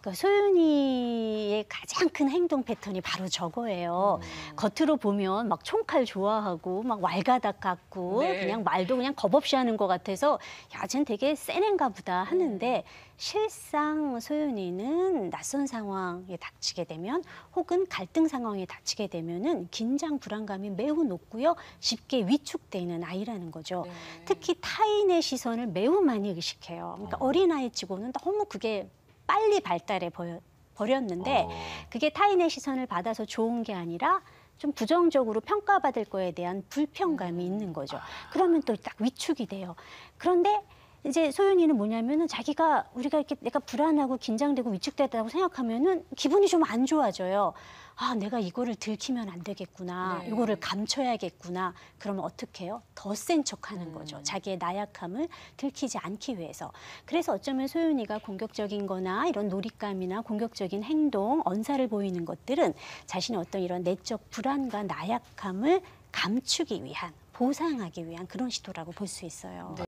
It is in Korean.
그니까 소윤이의 가장 큰 행동 패턴이 바로 저거예요. 음. 겉으로 보면 막 총칼 좋아하고 막 왈가닥 같고 네. 그냥 말도 그냥 겁없이 하는 것 같아서 야, 쟤는 되게 센앤가 보다 하는데 음. 실상 소윤이는 낯선 상황에 닥치게 되면 혹은 갈등 상황에 닥치게 되면은 긴장 불안감이 매우 높고요. 쉽게 위축되는 아이라는 거죠. 네. 특히 타인의 시선을 매우 많이 의식해요. 그러니까 어. 어린아이치고는 너무 그게 빨리 발달해 버렸는데 어. 그게 타인의 시선을 받아서 좋은 게 아니라 좀 부정적으로 평가받을 거에 대한 불편감이 음. 있는 거죠. 아. 그러면 또 딱 위축이 돼요. 그런데 이제 소윤이는 뭐냐면은 자기가 우리가 이렇게 내가 불안하고 긴장되고 위축됐다고 생각하면은 기분이 좀 안 좋아져요. 아, 내가 이거를 들키면 안 되겠구나. 네. 이거를 감춰야겠구나. 그러면 어떻게 해요? 더 센 척하는 음. 거죠. 자기의 나약함을 들키지 않기 위해서. 그래서 어쩌면 소윤이가 공격적인 거나 이런 놀잇감이나 공격적인 행동, 언사를 보이는 것들은 자신의 어떤 이런 내적 불안과 나약함을 감추기 위한, 보상하기 위한 그런 시도라고 볼 수 있어요. 네.